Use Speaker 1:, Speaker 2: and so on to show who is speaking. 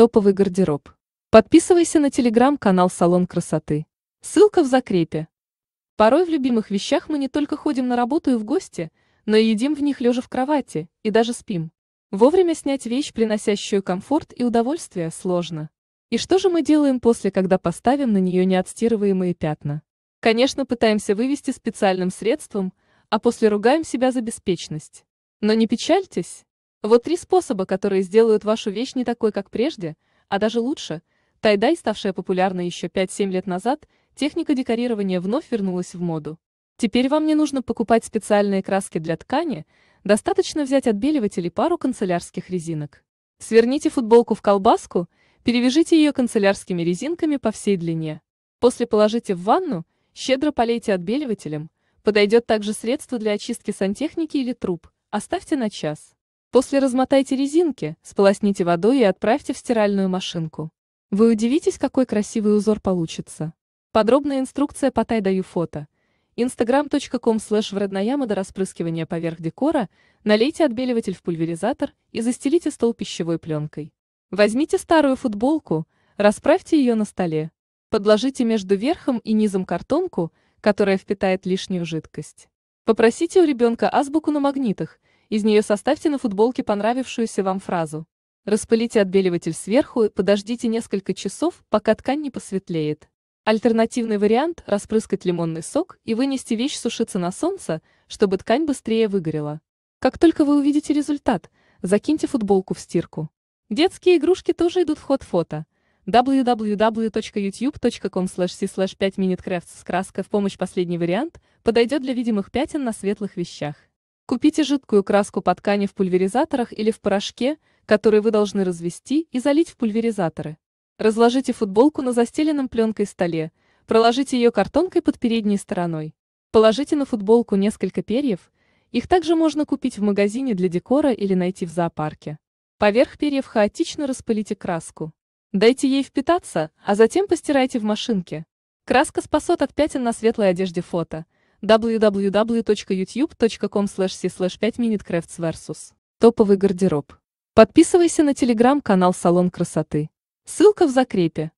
Speaker 1: Топовый гардероб. Подписывайся на телеграм-канал «Салон красоты». Ссылка в закрепе. Порой в любимых вещах мы не только ходим на работу и в гости, но и едим в них лежа в кровати, и даже спим. Вовремя снять вещь, приносящую комфорт и удовольствие, сложно. И что же мы делаем после, когда поставим на нее неотстирываемые пятна? Конечно, пытаемся вывести специальным средством, а после ругаем себя за беспечность. Но не печальтесь, вот три способа, которые сделают вашу вещь не такой, как прежде, а даже лучше. Тайдай, ставшая популярной еще 5-7 лет назад, техника декорирования вновь вернулась в моду. Теперь вам не нужно покупать специальные краски для ткани, достаточно взять отбеливатель и пару канцелярских резинок. Сверните футболку в колбаску, перевяжите ее канцелярскими резинками по всей длине. После положите в ванну, щедро полейте отбеливателем, подойдет также средство для очистки сантехники или труб, оставьте на час. После размотайте резинки, сполосните водой и отправьте в стиральную машинку. Вы удивитесь, какой красивый узор получится. Подробная инструкция по тайдаю фото. instagram.com slash вреднояма до распрыскивания поверх декора, налейте отбеливатель в пульверизатор и застелите стол пищевой пленкой. Возьмите старую футболку, расправьте ее на столе. Подложите между верхом и низом картонку, которая впитает лишнюю жидкость. Попросите у ребенка азбуку на магнитах из нее составьте на футболке понравившуюся вам фразу. Распылите отбеливатель сверху и подождите несколько часов, пока ткань не посветлеет. Альтернативный вариант – распрыскать лимонный сок и вынести вещь сушиться на солнце, чтобы ткань быстрее выгорела. Как только вы увидите результат, закиньте футболку в стирку. Детские игрушки тоже идут в ход фото. www.youtube.com slash 5 minutecrafts с краской в помощь последний вариант подойдет для видимых пятен на светлых вещах. Купите жидкую краску по ткани в пульверизаторах или в порошке, который вы должны развести и залить в пульверизаторы. Разложите футболку на застеленном пленкой столе, проложите ее картонкой под передней стороной. Положите на футболку несколько перьев, их также можно купить в магазине для декора или найти в зоопарке. Поверх перьев хаотично распылите краску. Дайте ей впитаться, а затем постирайте в машинке. Краска спасет от пятен на светлой одежде фото www.youtube.com slash 5 minutecraftsversus Топовый гардероб. Подписывайся на телеграм-канал «Салон красоты». Ссылка в закрепе.